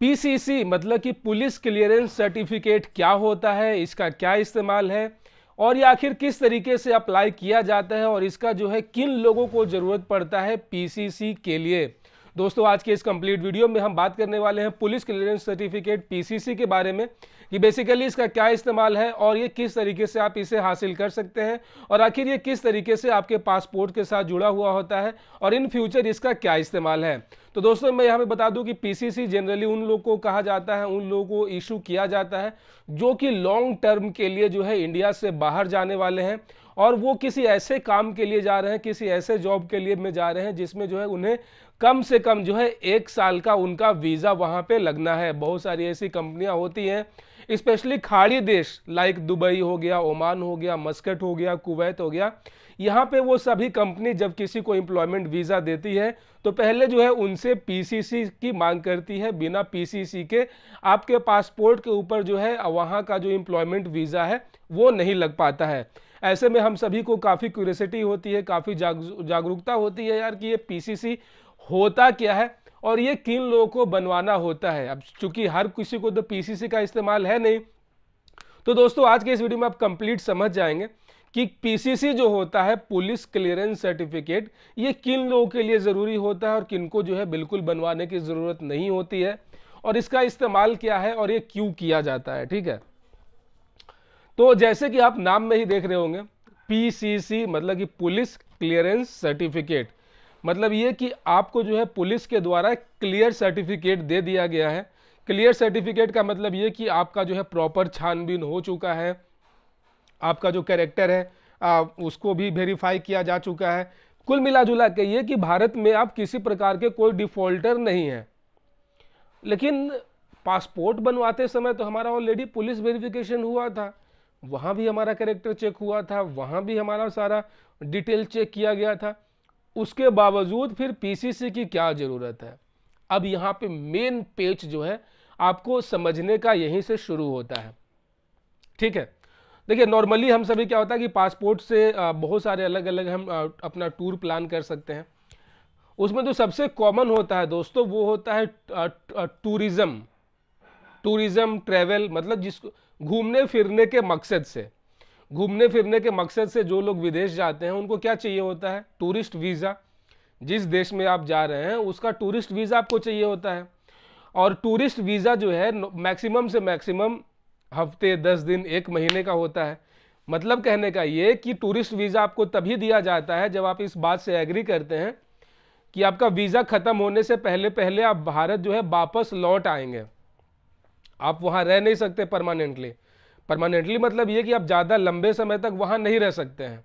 PCC मतलब कि police clearance certificate क्या होता है इसका क्या इस्तेमाल है और ये आखिर किस तरीके से अप्लाई किया जाता है और इसका जो है किन लोगों को ज़रूरत पड़ता है पीसीसी के लिए दोस्तों आज के इस कंप्लीट वीडियो में हम बात करने वाले हैं पुलिस क्लियरेंस सर्टिफिकेट पीसीसी के बारे में कि बेसिकली इसका क्या इस्तेमाल है और ये किस तरीके से आप इसे हासिल कर सकते हैं और आखिर ये किस तरीके से आपके पासपोर्ट के साथ जुड़ा हुआ होता है और इन फ्यूचर इसका क्या इस्तेमाल है तो दोस्तों मैं यहाँ पे बता दूं कि पीसीसी जनरली उन लोगों को कहा जाता है उन लोगों को इशू किया जाता है जो कि लॉन्ग टर्म के लिए जो है इंडिया से बाहर जाने वाले हैं और वो किसी ऐसे काम के लिए जा रहे हैं किसी ऐसे जॉब के लिए में जा रहे हैं जिसमें जो है उन्हें कम से कम जो है एक साल का उनका वीज़ा वहाँ पे लगना है बहुत सारी ऐसी कंपनियाँ होती हैं स्पेशली खाड़ी देश लाइक दुबई हो गया ओमान हो गया मस्कट हो गया कुवैत हो गया यहाँ पे वो सभी कंपनी जब किसी को एम्प्लॉयमेंट वीज़ा देती है तो पहले जो है उनसे पीसीसी की मांग करती है बिना पीसीसी के आपके पासपोर्ट के ऊपर जो है वहाँ का जो एम्प्लॉयमेंट वीज़ा है वो नहीं लग पाता है ऐसे में हम सभी को काफ़ी क्यूरसिटी होती है काफ़ी जागरूकता होती है यार कि ये पीसीसी होता क्या है और ये किन लोगों को बनवाना होता है अब चूंकि हर किसी को तो पीसीसी का इस्तेमाल है नहीं तो दोस्तों आज के इस वीडियो में आप कंप्लीट समझ जाएंगे कि पीसीसी जो होता है पुलिस क्लियरेंस सर्टिफिकेट ये किन लोगों के लिए ज़रूरी होता है और किनको जो है बिल्कुल बनवाने की ज़रूरत नहीं होती है और इसका इस्तेमाल क्या है और ये क्यों किया जाता है ठीक है तो जैसे कि आप नाम में ही देख रहे होंगे पीसीसी मतलब कि पुलिस क्लियरेंस सर्टिफिकेट मतलब ये कि आपको जो है पुलिस के द्वारा क्लियर सर्टिफिकेट दे दिया गया है क्लियर सर्टिफिकेट का मतलब ये कि आपका जो है प्रॉपर छानबीन हो चुका है आपका जो कैरेक्टर है आ, उसको भी वेरीफाई किया जा चुका है कुल मिला जुला के ये कि भारत में आप किसी प्रकार के कोई डिफॉल्टर नहीं है लेकिन पासपोर्ट बनवाते समय तो हमारा ऑलरेडी पुलिस वेरिफिकेशन हुआ था वहाँ भी हमारा कैरेक्टर चेक हुआ था वहाँ भी हमारा सारा डिटेल चेक किया गया था उसके बावजूद फिर पीसीसी की क्या ज़रूरत है अब यहाँ पे मेन पेज जो है आपको समझने का यहीं से शुरू होता है ठीक है देखिए नॉर्मली हम सभी क्या होता है कि पासपोर्ट से बहुत सारे अलग अलग हम अपना टूर प्लान कर सकते हैं उसमें जो तो सबसे कॉमन होता है दोस्तों वो होता है टूरिज़्म टूरिज़्म ट्रैवल मतलब जिसको घूमने फिरने के मकसद से घूमने फिरने के मकसद से जो लोग विदेश जाते हैं उनको क्या चाहिए होता है टूरिस्ट वीज़ा जिस देश में आप जा रहे हैं उसका टूरिस्ट वीज़ा आपको चाहिए होता है और टूरिस्ट वीज़ा जो है मैक्सिमम से मैक्सिमम हफ्ते दस दिन एक महीने का होता है मतलब कहने का ये कि टूरिस्ट वीज़ा आपको तभी दिया जाता है जब आप इस बात से एग्री करते हैं कि आपका वीज़ा ख़त्म होने से पहले पहले आप भारत जो है वापस लौट आएंगे आप वहाँ रह नहीं सकते परमानेंटली परमानेंटली मतलब ये कि आप ज़्यादा लंबे समय तक वहाँ नहीं रह सकते हैं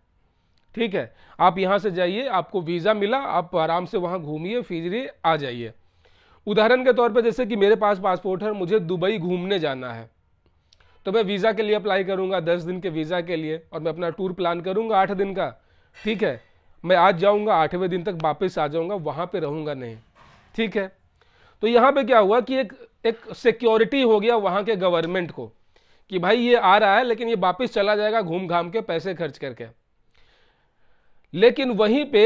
ठीक है आप यहाँ से जाइए आपको वीज़ा मिला आप आराम से वहाँ घूमिए फिजरी आ जाइए उदाहरण के तौर पर जैसे कि मेरे पास पासपोर्ट है मुझे दुबई घूमने जाना है तो मैं वीज़ा के लिए अप्लाई करूँगा दस दिन के वीज़ा के लिए और मैं अपना टूर प्लान करूँगा आठ दिन का ठीक है मैं आज जाऊँगा आठवें दिन तक वापस आ जाऊँगा वहाँ पर रहूँगा नहीं ठीक है तो यहाँ पे क्या हुआ कि एक एक सिक्योरिटी हो गया वहाँ के गवर्नमेंट को कि भाई ये आ रहा है लेकिन ये वापस चला जाएगा घूम घाम के पैसे खर्च करके लेकिन वहीं पे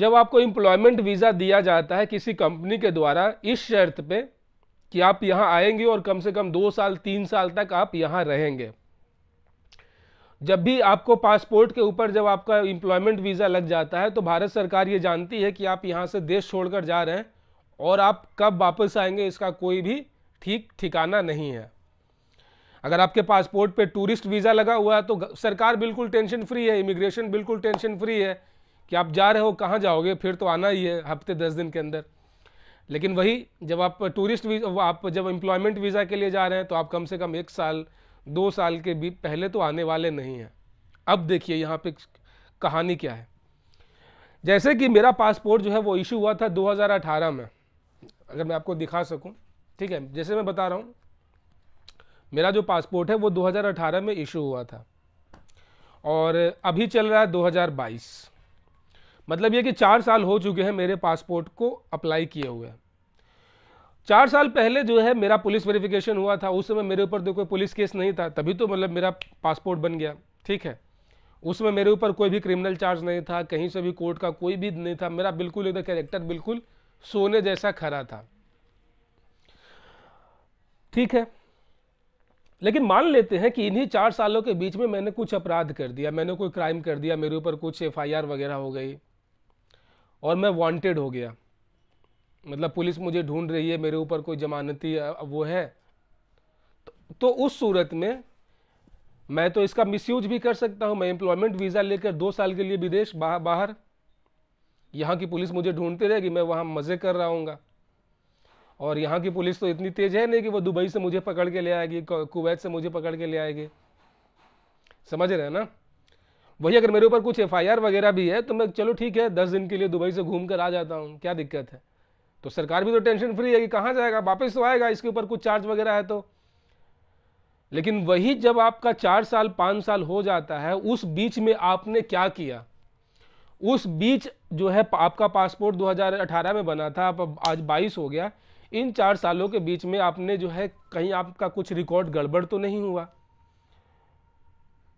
जब आपको एम्प्लॉयमेंट वीज़ा दिया जाता है किसी कंपनी के द्वारा इस शर्त पे कि आप यहाँ आएंगे और कम से कम दो साल तीन साल तक आप यहाँ रहेंगे जब भी आपको पासपोर्ट के ऊपर जब आपका एम्प्लॉयमेंट वीज़ा लग जाता है तो भारत सरकार ये जानती है कि आप यहाँ से देश छोड़कर जा रहे हैं और आप कब वापस आएंगे इसका कोई भी ठीक ठिकाना नहीं है अगर आपके पासपोर्ट पे टूरिस्ट वीज़ा लगा हुआ है तो सरकार बिल्कुल टेंशन फ्री है इमिग्रेशन बिल्कुल टेंशन फ्री है कि आप जा रहे हो कहाँ जाओगे फिर तो आना ही है हफ्ते दस दिन के अंदर लेकिन वही जब आप टूरिस्ट वीज़ा आप जब एम्प्लॉयमेंट वीज़ा के लिए जा रहे हैं तो आप कम से कम एक साल दो साल के भी पहले तो आने वाले नहीं हैं अब देखिए यहाँ पे कहानी क्या है जैसे कि मेरा पासपोर्ट जो है वो इशू हुआ था 2018 में अगर मैं आपको दिखा सकूँ ठीक है जैसे मैं बता रहा हूँ मेरा जो पासपोर्ट है वो 2018 में इशू हुआ था और अभी चल रहा है 2022 मतलब ये कि चार साल हो चुके हैं मेरे पासपोर्ट को अप्लाई किए हुए चार साल पहले जो है मेरा पुलिस वेरिफिकेशन हुआ था उस समय मेरे ऊपर तो कोई पुलिस केस नहीं था तभी तो मतलब मेरा पासपोर्ट बन गया ठीक है उसमें मेरे ऊपर कोई भी क्रिमिनल चार्ज नहीं था कहीं से भी कोर्ट का कोई भी नहीं था मेरा बिल्कुल एकदम कैरेक्टर बिल्कुल सोने जैसा खरा था ठीक है लेकिन मान लेते हैं कि इन्हीं चार सालों के बीच में मैंने कुछ अपराध कर दिया मैंने कोई क्राइम कर दिया मेरे ऊपर कुछ एफ वगैरह हो गई और मैं वांटेड हो गया मतलब पुलिस मुझे ढूंढ रही है मेरे ऊपर कोई जमानती वो है तो, तो उस सूरत में मैं तो इसका मिसयूज भी कर सकता हूं मैं एम्प्लॉयमेंट वीज़ा लेकर दो साल के लिए विदेश बा, बाहर यहाँ की पुलिस मुझे ढूंढते रहेगी मैं वहाँ मज़े कर रहा हूँगा और यहाँ की पुलिस तो इतनी तेज़ है नहीं कि वो दुबई से मुझे पकड़ के ले आएगी कुवैत से मुझे पकड़ के ले आएगी समझ रहे हैं ना वही अगर मेरे ऊपर कुछ एफ वगैरह भी है तो मैं चलो ठीक है दस दिन के लिए दुबई से घूम कर आ जाता हूँ क्या दिक्कत है तो सरकार भी तो टेंशन फ्री है कि कहाँ जाएगा वापस तो आएगा इसके ऊपर कुछ चार्ज वगैरह है तो लेकिन वही जब आपका चार साल पाँच साल हो जाता है उस बीच में आपने क्या किया उस बीच जो है आपका पासपोर्ट 2018 में बना था आप आज 22 हो गया इन चार सालों के बीच में आपने जो है कहीं आपका कुछ रिकॉर्ड गड़बड़ तो नहीं हुआ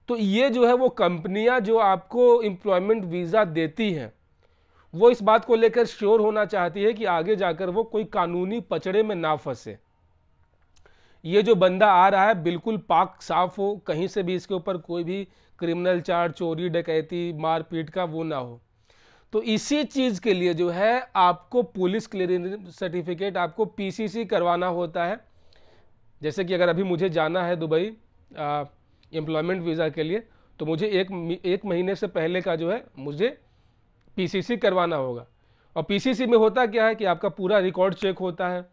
तो ये जो है वो कंपनियां जो आपको एम्प्लॉयमेंट वीज़ा देती हैं वो इस बात को लेकर श्योर होना चाहती है कि आगे जाकर वो कोई कानूनी पचड़े में ना फंसे ये जो बंदा आ रहा है बिल्कुल पाक साफ हो कहीं से भी इसके ऊपर कोई भी क्रिमिनल चार्ज चोरी डकैती मारपीट का वो ना हो तो इसी चीज़ के लिए जो है आपको पुलिस क्लियरेंस सर्टिफिकेट आपको पीसीसी करवाना होता है जैसे कि अगर अभी मुझे जाना है दुबई एम्प्लॉयमेंट वीज़ा के लिए तो मुझे एक एक महीने से पहले का जो है मुझे पीसीसी करवाना होगा और पीसीसी में होता क्या है कि आपका पूरा रिकॉर्ड चेक होता है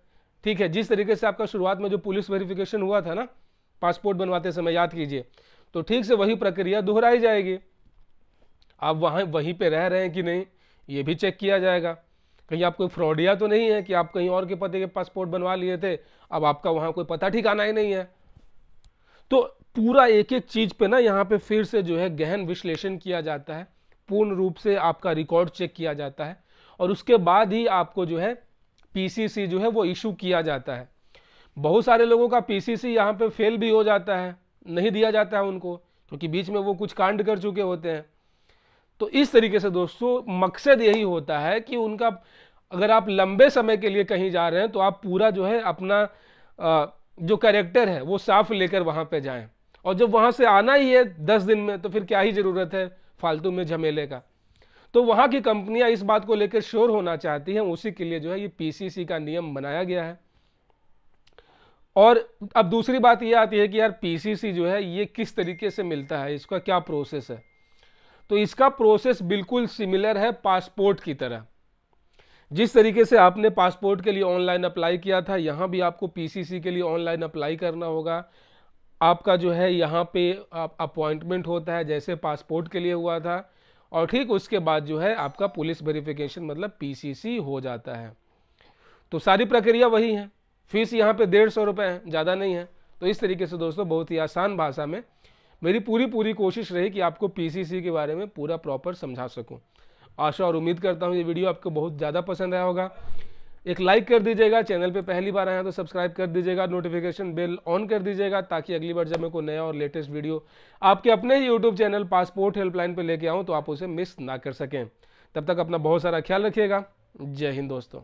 ठीक है जिस तरीके से आपका शुरुआत में जो पुलिस वेरिफिकेशन हुआ था ना पासपोर्ट बनवाते समय याद कीजिए तो ठीक से वही प्रक्रिया दोहराई जाएगी आप वहाँ वहीं पे रह रहे हैं कि नहीं ये भी चेक किया जाएगा कहीं आप कोई फ्रॉडिया तो नहीं है कि आप कहीं और के पते के पासपोर्ट बनवा लिए थे अब आपका वहाँ कोई पता ठिकाना ही नहीं है तो पूरा एक एक चीज़ पे ना यहाँ पे फिर से जो है गहन विश्लेषण किया जाता है पूर्ण रूप से आपका रिकॉर्ड चेक किया जाता है और उसके बाद ही आपको जो है पीसीसी जो है वो इशू किया जाता है बहुत सारे लोगों का पीसीसी यहाँ पे फेल भी हो जाता है नहीं दिया जाता है उनको क्योंकि बीच में वो कुछ कांड कर चुके होते हैं तो इस तरीके से दोस्तों मकसद यही होता है कि उनका अगर आप लंबे समय के लिए कहीं जा रहे हैं तो आप पूरा जो है अपना आ, जो करेक्टर है वो साफ लेकर वहाँ पर जाए और जब वहाँ से आना ही है दस दिन में तो फिर क्या ही ज़रूरत है फालतू में झमेले का तो वहां की कंपनियां इस बात को लेकर श्योर होना चाहती हैं उसी के लिए जो है ये पीसीसी का नियम बनाया गया है और अब दूसरी बात ये आती है कि यार पीसीसी जो है ये किस तरीके से मिलता है इसका क्या प्रोसेस है तो इसका प्रोसेस बिल्कुल सिमिलर है पासपोर्ट की तरह जिस तरीके से आपने पासपोर्ट के लिए ऑनलाइन अप्लाई किया था यहां भी आपको पीसीसी के लिए ऑनलाइन अप्लाई करना होगा आपका जो है यहाँ पे अपॉइंटमेंट होता है जैसे पासपोर्ट के लिए हुआ था और ठीक उसके बाद जो है आपका पुलिस वेरिफिकेशन मतलब पीसीसी हो जाता है तो सारी प्रक्रिया वही है फीस यहाँ पे डेढ़ सौ रुपये है ज़्यादा नहीं है तो इस तरीके से दोस्तों बहुत ही आसान भाषा में मेरी पूरी पूरी कोशिश रही कि आपको पी के बारे में पूरा प्रॉपर समझा सकूँ आशा और उम्मीद करता हूँ ये वीडियो आपको बहुत ज़्यादा पसंद आया होगा एक लाइक कर दीजिएगा चैनल पे पहली बार आए हैं तो सब्सक्राइब कर दीजिएगा नोटिफिकेशन बेल ऑन कर दीजिएगा ताकि अगली बार जब मैं कोई नया और लेटेस्ट वीडियो आपके अपने ही यूट्यूब चैनल पासपोर्ट हेल्पलाइन पे लेके आऊँ तो आप उसे मिस ना कर सकें तब तक अपना बहुत सारा ख्याल रखिएगा जय हिंद दोस्तों